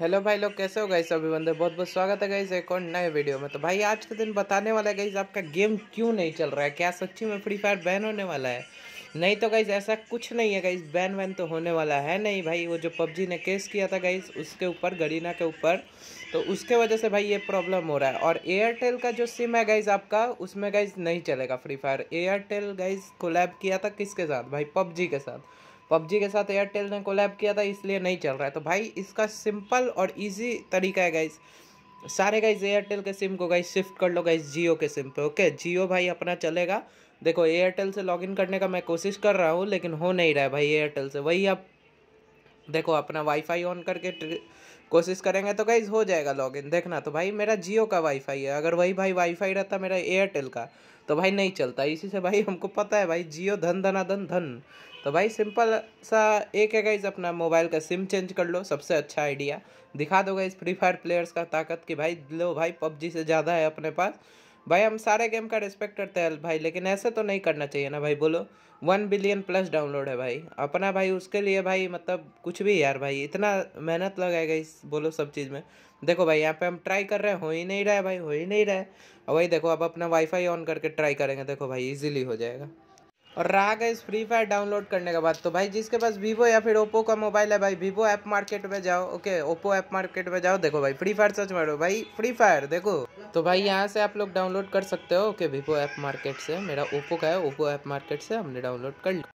hello भाई लोग कैसे हो गई अभी बंदे बहुत बहुत स्वागत है गई एक और नए वीडियो में तो भाई आज के दिन बताने वाला है गाइज आपका गेम क्यों नहीं चल रहा है क्या सच्ची में फ्री फायर बैन होने वाला है नहीं तो गाइज ऐसा कुछ नहीं है गाइज बैन वैन तो होने वाला है नहीं भाई वो जो पबजी ने केस किया था गाइज उसके ऊपर गरीना के ऊपर तो उसके वजह से भाई ये प्रॉब्लम हो रहा है और एयरटेल का जो सिम है गाइज आपका उसमें गाइज नहीं चलेगा Free Fire Airtel guys collab किया था किसके साथ भाई पबजी के साथ पबजी के साथ एयरटेल ने कोलैब किया था इसलिए नहीं चल रहा है तो भाई इसका सिंपल और ईजी तरीका है गाइज़ सारे गाइज एयरटेल के सिम को गाइज शिफ्ट कर लो गाइज जियो के सिम पे ओके जियो भाई अपना चलेगा देखो एयरटेल से लॉगिन करने का मैं कोशिश कर रहा हूँ लेकिन हो नहीं रहा है भाई एयरटेल से वही आप देखो अपना वाईफाई ऑन करके कोशिश करेंगे तो गाइज हो जाएगा लॉगिन देखना तो भाई मेरा जियो का वाईफाई है अगर वही भाई वाईफाई रहता मेरा एयरटेल का तो भाई नहीं चलता इसी से भाई हमको पता है भाई जियो धन धना धन धन तो भाई सिंपल सा एक है गाइज अपना मोबाइल का सिम चेंज कर लो सबसे अच्छा आइडिया दिखा दो गाइज फ्री फायर प्लेयर्स का ताकत कि भाई लो भाई पबजी से ज़्यादा है अपने पास भाई हम सारे गेम का रिस्पेक्ट करते हैं भाई लेकिन ऐसे तो नहीं करना चाहिए ना भाई बोलो वन बिलियन प्लस डाउनलोड है भाई अपना भाई उसके लिए भाई मतलब कुछ भी यार भाई इतना मेहनत लगाएगा इस बोलो सब चीज़ में देखो भाई यहाँ पे हम ट्राई कर रहे हैं हो ही नहीं रहा है भाई हो ही नहीं रहा है और वही देखो अब अपना वाईफाई ऑन करके ट्राई करेंगे देखो भाई इजीली हो जाएगा और रहा है इस फ्री फायर डाउनलोड करने के बाद तो भाई जिसके पास वीवो या फिर ओप्पो का मोबाइल है भाई वीवो ऐप मार्केट में जाओ ओके ओप्पो ऐप मार्केट में जाओ देखो भाई फ्री फायर सर्च मारो भाई फ्री फायर देखो तो भाई यहाँ से आप लोग डाउनलोड कर सकते हो ओके वीवो ऐप मार्केट से मेरा ओप्पो का है ओप्पो ऐप मार्केट से हमने डाउनलोड कर लिया